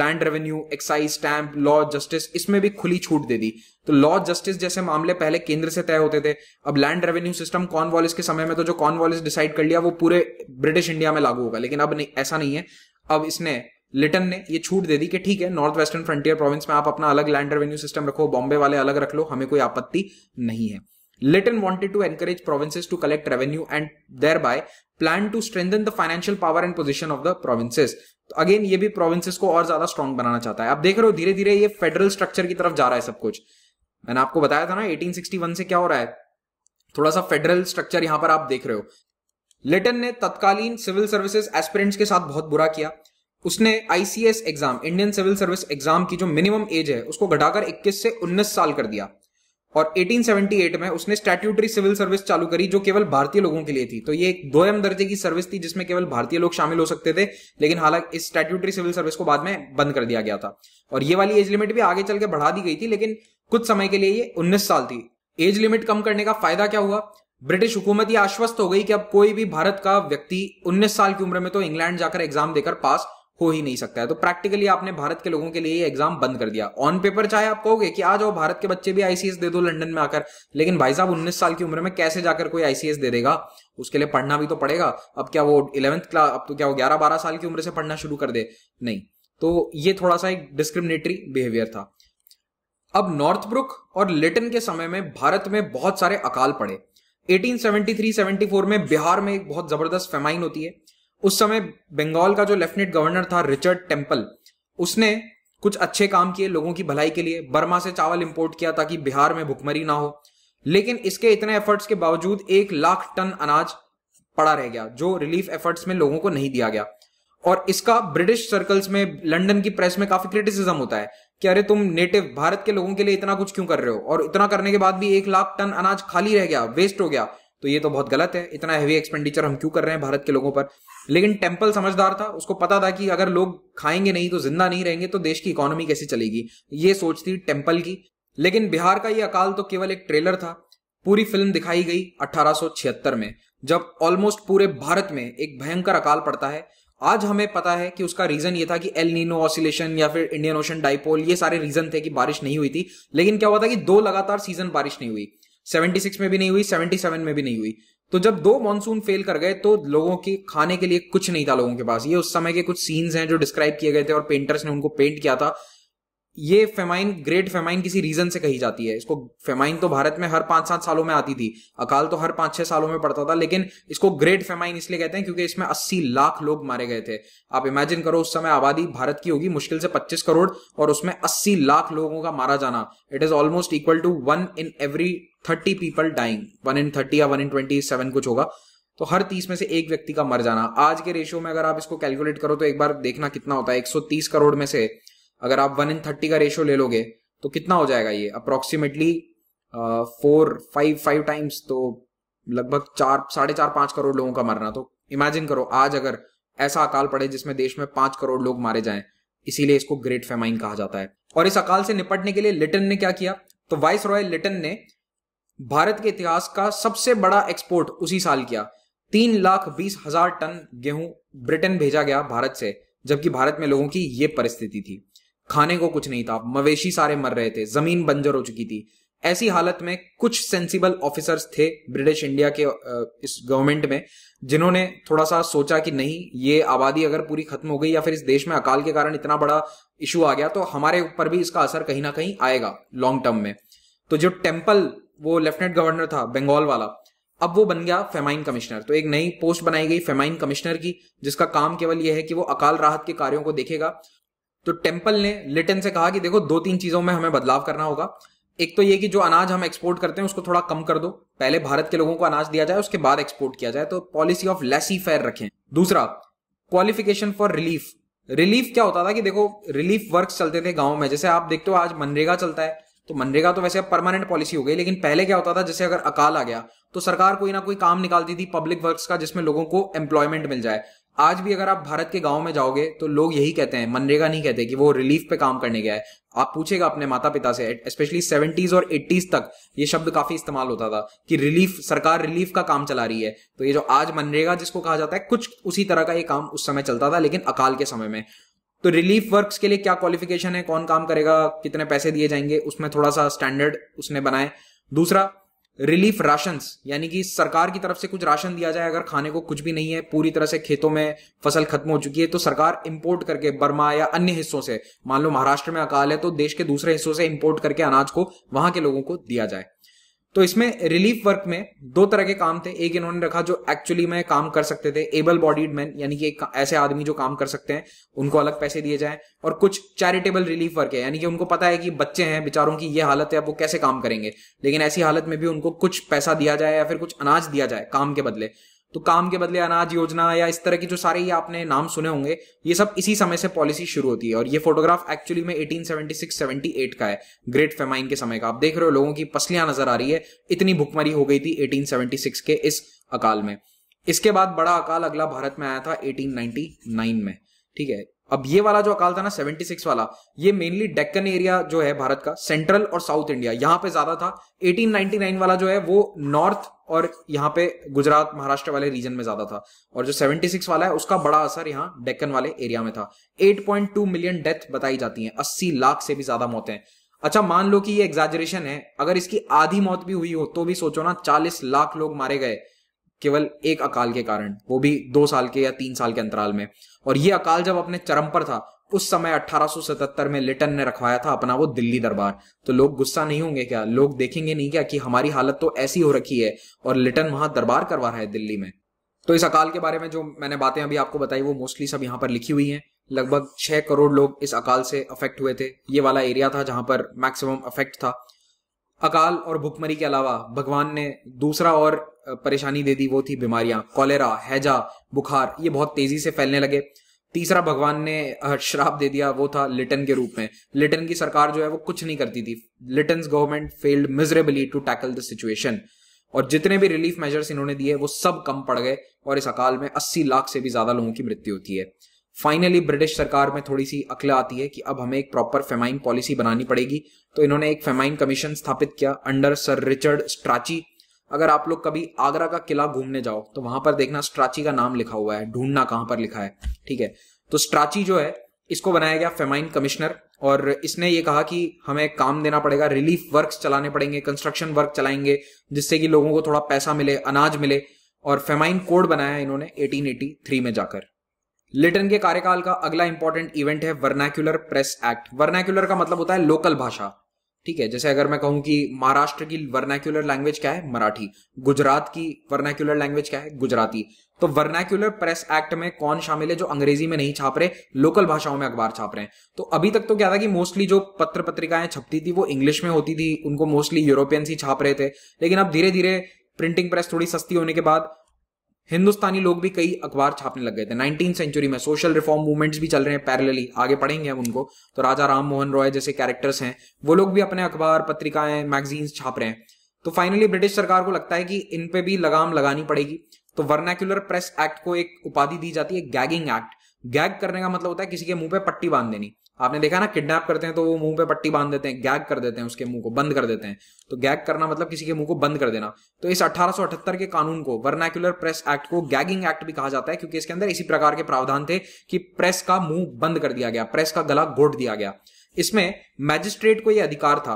land revenue excise stamp law justice इसमें भी खुली छूट दे दी तो लॉ जस्टिस जैसे मामले पहले केंद्र से तय होते थे अब land revenue system Cornwallis के समय में तो जो कॉन वॉलिस डिसाइड कर लिया वो पूरे ब्रिटिश इंडिया में लागू होगा लेकिन अब नहीं ऐसा नहीं है अब इसने लिटन ने ये छूट दे दी कि ठीक है नॉर्थ वेस्टर्न फ्रंटियर प्रोविंस में आप अपना अलग लैंड रेवेन्यू सिस्टम रखो बॉम्बे वाले अलग रख लो हमें कोई आपत्ति नहीं है Lytton wanted to encourage provinces to collect revenue and thereby plan to strengthen the financial power and position of the provinces. तो अगेन ये भी प्रोविंसेस को और ज्यादा स्ट्रॉन्ग बनाना चाहता है आप देख रहे हो धीरे धीरे ये फेडरल स्ट्रक्चर की तरफ जा रहा है सब कुछ मैंने आपको बताया था ना 1861 से क्या हो रहा है थोड़ा सा फेडरल स्ट्रक्चर यहां पर आप देख रहे हो लेटन ने तत्कालीन सिविल सर्विसेज एस्पिरेंट्स के साथ बहुत बुरा किया उसने ICS exam Indian civil service exam की जो मिनिमम एज है उसको घटाकर 21 से 19 साल कर दिया और 1878 में उसने स्टैट्यूटरी सिविल सर्विस चालू करी जो केवल भारतीय लोगों के लिए थी तो ये एक एम दर्जे की सर्विस थी जिसमें केवल भारतीय लोग शामिल हो सकते थे लेकिन हालांकि इस स्टैट्यूटरी सिविल सर्विस को बाद में बंद कर दिया गया था और ये वाली एज लिमिट भी आगे चल के बढ़ा दी गई थी लेकिन कुछ समय के लिए ये उन्नीस साल थी एज लिमिट कम करने का फायदा क्या हुआ ब्रिटिश हुकूमत ये आश्वस्त हो गई कि अब कोई भी भारत का व्यक्ति 19 साल की उम्र में तो इंग्लैंड जाकर एग्जाम देकर पास हो ही नहीं सकता है तो प्रैक्टिकली आपने भारत के लोगों के लिए एग्जाम बंद कर दिया ऑन पेपर चाहे आप कहोगे कि आ जाओ भारत के बच्चे भी आईसीएस दे दो लंदन में आकर लेकिन भाई साहब उन्नीस साल की उम्र में कैसे जाकर कोई आईसीएस दे देगा उसके लिए पढ़ना भी तो पड़ेगा अब क्या वो इलेवंथ क्लास अब तो क्या वो ग्यारह बारह साल की उम्र से पढ़ना शुरू कर दे नहीं तो ये थोड़ा सा एक डिस्क्रिमिनेटरी बिहेवियर था अब नॉर्थब्रुक और लिटन के समय में भारत में बहुत सारे अकाल पड़े 1873-74 में बिहार में एक बहुत जबरदस्त फेमाइन होती है उस समय बंगाल का जो लेफ्टिनेंट गवर्नर था रिचर्ड टेम्पल उसने कुछ अच्छे काम किए लोगों की भलाई के लिए बर्मा से चावल इंपोर्ट किया ताकि बिहार में भुखमरी ना हो लेकिन इसके इतने एफर्ट्स के बावजूद एक लाख टन अनाज पड़ा रह गया जो रिलीफ एफर्ट्स में लोगों को नहीं दिया गया और इसका ब्रिटिश सर्कल्स में लंदन की प्रेस में काफी क्रिटिसिज्म होता है कि अरे तुम नेटिव भारत के लोगों के लिए इतना कुछ क्यों कर रहे हो और इतना करने के बाद भी एक लाख टन अनाज खाली रह गया वेस्ट हो गया तो ये तो बहुत गलत है इतना हैवी एक्सपेंडिचर हम क्यों कर रहे हैं भारत के लोगों पर लेकिन टेम्पल समझदार था उसको पता था कि अगर लोग खाएंगे नहीं तो जिंदा नहीं रहेंगे तो देश की इकोनॉमी कैसे चलेगी ये सोच थी टेम्पल की लेकिन बिहार का ये अकाल तो केवल एक ट्रेलर था पूरी फिल्म दिखाई गई अठारह में जब ऑलमोस्ट पूरे भारत में एक भयंकर अकाल पड़ता है आज हमें पता है कि उसका रीजन ये था कि एल नीनो ऑसिलेशन या फिर इंडियन ओशन डाइपोल ये सारे रीजन थे कि बारिश नहीं हुई थी लेकिन क्या हुआ था कि दो लगातार सीजन बारिश नहीं हुई 76 में भी नहीं हुई 77 में भी नहीं हुई तो जब दो मानसून फेल कर गए तो लोगों के खाने के लिए कुछ नहीं था लोगों के पास ये उस समय के कुछ सीन्स हैं जो डिस्क्राइब किए गए थे और पेंटर्स ने उनको पेंट किया था ये फेमाइन ग्रेट फेमाइन किसी रीजन से कही जाती है इसको फेमाइन तो भारत में हर पांच सात सालों में आती थी अकाल तो हर पांच छह सालों में पड़ता था लेकिन इसको ग्रेट फेमाइन इसलिए कहते हैं क्योंकि इसमें अस्सी लाख लोग मारे गए थे आप इमेजिन करो उस समय आबादी भारत की होगी मुश्किल से पच्चीस करोड़ और उसमें अस्सी लाख लोगों का मारा जाना it is almost equal to one in every thirty people dying one in thirty या वन इन ट्वेंटी सेवन कुछ होगा तो हर तीस में से एक व्यक्ति का मर जाना आज के रेशियो में अगर आप इसको कैलकुलेट करो तो एक बार देखना कितना होता है एक सौ तीस करोड़ में से अगर आप वन इन थर्टी का रेशियो ले लोगे तो कितना हो जाएगा ये approximately four five five times तो लगभग चार साढ़े चार पांच करोड़ लोगों का मरना तो इमेजिन करो आज अगर ऐसा अकाल पड़े जिसमें देश में पांच करोड़ लोग मारे जाएं इसीलिए इसको ग्रेट फेमाइन कहा जाता है और इस अकाल से निपटने के लिए लिटन ने क्या किया तो वाइस रॉय लिटन ने भारत के इतिहास का सबसे बड़ा एक्सपोर्ट उसी साल किया तीन लाख बीस हजार टन गेहूं ब्रिटेन भेजा गया भारत से जबकि भारत में लोगों की ये परिस्थिति थी खाने को कुछ नहीं था मवेशी सारे मर रहे थे जमीन बंजर हो चुकी थी ऐसी हालत में कुछ सेंसिबल ऑफिसर्स थे ब्रिटिश इंडिया के इस गवर्नमेंट में जिन्होंने थोड़ा सा सोचा कि नहीं ये आबादी अगर पूरी खत्म हो गई या फिर इस देश में अकाल के कारण इतना बड़ा इशू आ गया तो हमारे ऊपर भी इसका असर कहीं ना कहीं आएगा लॉन्ग टर्म में तो जो टेम्पल वो लेफ्टिनेंट गवर्नर था बंगाल वाला अब वो बन गया फेमाइन कमिश्नर तो एक नई पोस्ट बनाई गई फेमाइन कमिश्नर की जिसका काम केवल यह है कि वो अकाल राहत के कार्यों को देखेगा तो टेम्पल ने लिटन से कहा कि देखो दो तीन चीजों में हमें बदलाव करना होगा एक तो ये कि जो अनाज हम एक्सपोर्ट करते हैं उसको थोड़ा कम कर दो पहले भारत के लोगों को अनाज दिया जाए उसके बाद एक्सपोर्ट किया जाए तो पॉलिसी ऑफ लेसी फेयर रखें दूसरा क्वालिफिकेशन फॉर रिलीफ रिलीफ क्या होता था कि देखो रिलीफ वर्क चलते थे गाँव में जैसे आप देखते हो आज मनरेगा चलता है तो मनरेगा तो वैसे अब परमानेंट पॉलिसी हो गई लेकिन पहले क्या होता था जैसे अगर अकाल आ गया तो सरकार कोई ना कोई काम निकालती थी पब्लिक वर्क्स का जिसमें लोगों को एम्प्लॉयमेंट मिल जाए आज भी अगर आप भारत के गांव में जाओगे तो लोग यही कहते हैं मनरेगा नहीं कहते कि वो रिलीफ पे काम करने गया है आप पूछेगा अपने माता पिता से स्पेशली सेवेंटीज और एट्टीज तक ये शब्द काफी इस्तेमाल होता था कि रिलीफ सरकार रिलीफ का काम चला रही है तो ये जो आज मनरेगा जिसको कहा जाता है कुछ उसी तरह का ये काम उस समय चलता था लेकिन अकाल के समय में तो रिलीफ वर्क के लिए क्या क्वालिफिकेशन है कौन काम करेगा कितने पैसे दिए जाएंगे उसमें थोड़ा सा स्टैंडर्ड उसने बनाए दूसरा रिलीफ राशन यानी कि सरकार की तरफ से कुछ राशन दिया जाए अगर खाने को कुछ भी नहीं है पूरी तरह से खेतों में फसल खत्म हो चुकी है तो सरकार इंपोर्ट करके बर्मा या अन्य हिस्सों से मान लो महाराष्ट्र में अकाल है तो देश के दूसरे हिस्सों से इंपोर्ट करके अनाज को वहां के लोगों को दिया जाए तो इसमें रिलीफ वर्क में दो तरह के काम थे एक इन्होंने रखा जो एक्चुअली में काम कर सकते थे एबल बॉडीड मैन यानी कि एक ऐसे आदमी जो काम कर सकते हैं उनको अलग पैसे दिए जाए और कुछ चैरिटेबल रिलीफ वर्क है यानी कि उनको पता है कि बच्चे हैं बेचारों की ये हालत है अब वो कैसे काम करेंगे लेकिन ऐसी हालत में भी उनको कुछ पैसा दिया जाए या फिर कुछ अनाज दिया जाए काम के बदले तो काम के बदले अनाज योजना या इस तरह की जो सारे ये आपने नाम सुने होंगे ये सब इसी समय से पॉलिसी शुरू होती है और ये फोटोग्राफ एक्चुअली में 1876-78 का है ग्रेट फेमाइन के समय का आप देख रहे हो लोगों की पसलियां नजर आ रही है इतनी भुखमरी हो गई थी 1876 के इस अकाल में इसके बाद बड़ा अकाल अगला भारत में आया था 1899 में ठीक है अब ये वाला जो अकाल था ना 76 वाला ये मेनली डेक्कन एरिया जो है भारत का सेंट्रल और साउथ इंडिया यहां पे ज्यादा था 1899 वाला जो है वो नॉर्थ और यहाँ पे गुजरात महाराष्ट्र वाले रीजन में ज्यादा था और जो 76 वाला है उसका बड़ा असर यहाँ डेक्कन वाले एरिया में था 8.2 मिलियन डेथ बताई जाती है अस्सी लाख से भी ज्यादा मौतें अच्छा मान लो कि ये एग्जाजरेशन है अगर इसकी आधी मौत भी हुई हो तो भी सोचो ना चालीस लाख लोग मारे गए केवल एक अकाल के कारण वो भी दो साल के या तीन साल के अंतराल में और ये अकाल जब अपने चरम पर था उस समय 1877 में लिटन ने रखवाया था अपना वो दिल्ली दरबार तो लोग गुस्सा नहीं होंगे क्या लोग देखेंगे नहीं क्या कि हमारी हालत तो ऐसी हो रखी है और लिटन वहां दरबार करवा रहा है दिल्ली में तो इस अकाल के बारे में जो मैंने बातें अभी आपको बताई वो मोस्टली सब यहाँ पर लिखी हुई हैं लगभग छह करोड़ लोग इस अकाल से अफेक्ट हुए थे ये वाला एरिया था जहां पर मैक्सिमम अफेक्ट था अकाल और भुखमरी के अलावा भगवान ने दूसरा और परेशानी दे दी वो थी बीमारियां कॉलेरा हैजा बुखार ये बहुत तेजी से फैलने लगे तीसरा भगवान ने श्राप दे दिया वो था लिटन के रूप में लिटन की सरकार जो है वो कुछ नहीं करती थी Lytton government failed miserably to tackle the situation और जितने भी रिलीफ मेजर्स इन्होंने दिए वो सब कम पड़ गए और इस अकाल में 80 लाख से भी ज्यादा लोगों की मृत्यु होती है फाइनली ब्रिटिश सरकार में थोड़ी सी अकल आती है कि अब हमें एक प्रॉपर फेमाइन पॉलिसी बनानी पड़ेगी तो इन्होंने एक फेमाइन कमीशन स्थापित किया अंडर सर रिचर्ड स्ट्राची अगर आप लोग कभी आगरा का किला घूमने जाओ तो वहां पर देखना स्ट्राची का नाम लिखा हुआ है ढूंढना कहां पर लिखा है ठीक है तो स्ट्राची जो है इसको बनाया गया फेमाइन कमिश्नर और इसने ये कहा कि हमें काम देना पड़ेगा रिलीफ वर्क चलाने पड़ेंगे कंस्ट्रक्शन वर्क चलाएंगे जिससे कि लोगों को थोड़ा पैसा मिले अनाज मिले और फेमाइन कोड बनाया इन्होंने 1883 में जाकर लिटन के कार्यकाल का अगला इंपॉर्टेंट इवेंट है वर्नाक्यूलर प्रेस एक्ट वर्नाक्यूलर का मतलब होता है लोकल भाषा ठीक है जैसे अगर मैं कहूं कि महाराष्ट्र की वर्नैक्यूलर लैंग्वेज क्या है मराठी गुजरात की वर्नैक्यूलर लैंग्वेज क्या है गुजराती तो वर्नैक्यूलर प्रेस एक्ट में कौन शामिल है जो अंग्रेजी में नहीं छाप रहे लोकल भाषाओं में अखबार छाप रहे हैं तो अभी तक तो क्या था कि मोस्टली जो पत्र पत्रिकाएं छपती थी वो इंग्लिश में होती थी उनको मोस्टली यूरोपियंस ही छाप रहे थे लेकिन अब धीरे धीरे प्रिंटिंग प्रेस थोड़ी सस्ती होने के बाद हिंदुस्तानी लोग भी कई अखबार छापने लग गए थे नाइनटीन सेंचुरी में सोशल रिफॉर्म मूवमेंट्स भी चल रहे हैं पैरेलली आगे पढ़ेंगे हम उनको तो राजा राम मोहन रॉय जैसे कैरेक्टर्स हैं वो लोग भी अपने अखबार पत्रिकाएं मैगजीन्स छाप रहे हैं तो फाइनली ब्रिटिश सरकार को लगता है कि इन पे भी लगाम लगानी पड़ेगी तो वर्नैक्युलर प्रेस एक्ट को एक उपाधि दी जाती है गैगिंग एक्ट गैग करने का मतलब होता है किसी के मुंह पे पट्टी बांध देनी आपने देखा ना किडनैप करते हैं तो वो मुंह पे पट्टी बांध देते हैं गैग कर देते हैं उसके मुंह को बंद कर देते हैं तो गैग करना मतलब किसी के मुंह को बंद कर देना तो इस 1878 के कानून को वर्नैक्युलर प्रेस एक्ट को गैगिंग एक्ट भी कहा जाता है क्योंकि इसके अंदर इसी प्रकार के प्रावधान थे कि प्रेस का मुंह बंद कर दिया गया प्रेस का गला घोट दिया गया इसमें मैजिस्ट्रेट को यह अधिकार था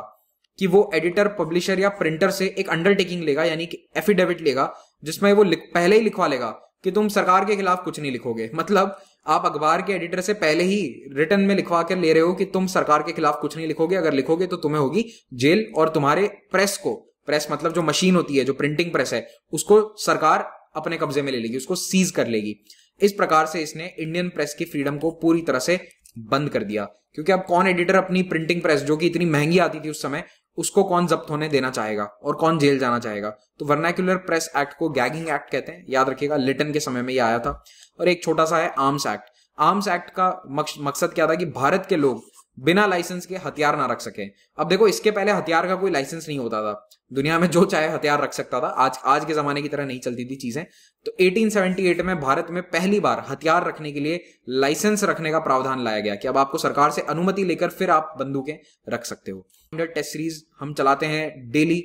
कि वो एडिटर पब्लिशर या प्रिंटर से एक अंडरटेकिंग लेगा यानी कि एफिडेविट लेगा जिसमें वो पहले ही लिखवा लेगा कि तुम सरकार के खिलाफ कुछ नहीं लिखोगे मतलब आप अखबार के एडिटर से पहले ही रिटर्न में लिखवा कर ले रहे हो कि तुम सरकार के खिलाफ कुछ नहीं लिखोगे अगर लिखोगे तो तुम्हें होगी जेल और तुम्हारे प्रेस को प्रेस मतलब जो मशीन होती है जो प्रिंटिंग प्रेस है उसको सरकार अपने कब्जे में ले लेगी उसको सीज कर लेगी इस प्रकार से इसने इंडियन प्रेस की फ्रीडम को पूरी तरह से बंद कर दिया क्योंकि अब कौन एडिटर अपनी प्रिंटिंग प्रेस जो कि इतनी महंगी आती थी उस समय उसको कौन जब्त होने देना चाहेगा और कौन जेल जाना चाहेगा तो वर्नाक्यूलर प्रेस एक्ट को गैगिंग एक्ट कहते हैं याद रखिएगा लिटन के समय में ये आया था और एक छोटा सा है आर्म्स एक्ट आर्म्स एक्ट का मकसद क्या था कि भारत के लोग बिना लाइसेंस के हथियार ना रख सके अब देखो इसके पहले हथियार का कोई लाइसेंस नहीं होता था दुनिया में जो चाहे हथियार रख सकता था आज आज के जमाने की तरह नहीं चलती थी चीजें तो 1878 में भारत में पहली बार हथियार रखने के लिए लाइसेंस रखने का प्रावधान लाया गया कि अब आपको सरकार से अनुमति लेकर फिर आप बंदूकें रख सकते हो टेस्ट सीरीज हम चलाते हैं डेली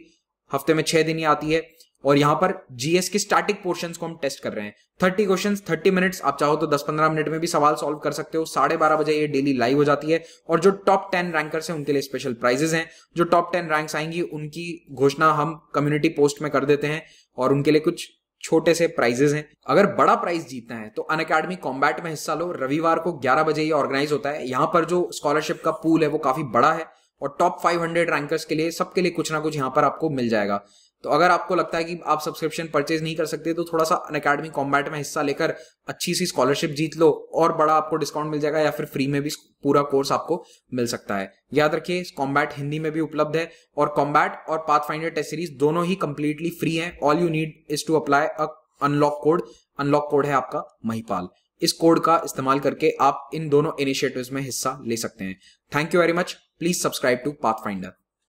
हफ्ते में छह दिन ही आती है और यहां पर जीएस के स्टैटिक पोर्शन को हम टेस्ट कर रहे हैं थर्टी क्वेश्चन थर्टी मिनट्स आप चाहो तो दस पंद्रह मिनट में भी सवाल सॉल्व कर सकते हो साढ़े बारह बजे ये डेली लाइव हो जाती है और जो टॉप टेन रैंकर्स हैं उनके लिए स्पेशल प्राइजेस हैं जो टॉप टेन रैंक्स आएंगी उनकी घोषणा हम कम्युनिटी पोस्ट में कर देते हैं और उनके लिए कुछ छोटे से प्राइजेस हैं अगर बड़ा प्राइज जीतना है तो अन अकेडमी कॉम्बैट में हिस्सा लो रविवार को ग्यारह बजे ये ऑर्गेनाइज होता है यहाँ पर जो स्कॉलरशिप का पूल है वो काफी बड़ा है और टॉप 500 रैंकर्स के लिए सबके लिए कुछ ना कुछ यहाँ पर आपको मिल जाएगा तो अगर आपको लगता है कि आप सब्सक्रिप्शन परचेज नहीं कर सकते तो थोड़ा सा अन अकेडमी कॉम्बैट में हिस्सा लेकर अच्छी सी स्कॉलरशिप जीत लो और बड़ा आपको डिस्काउंट मिल जाएगा या फिर फ्री में भी पूरा कोर्स आपको मिल सकता है याद रखिए कॉम्बैट हिंदी में भी उपलब्ध है और कॉम्बैट और पाथ फाइंडर टेस्ट सीरीज दोनों ही कंप्लीटली फ्री है all you need is to apply a unlock code unlock code है आपका महिपाल इस कोड का इस्तेमाल करके आप इन दोनों इनिशिएटिव्स में हिस्सा ले सकते हैं thank you very much please subscribe to path finder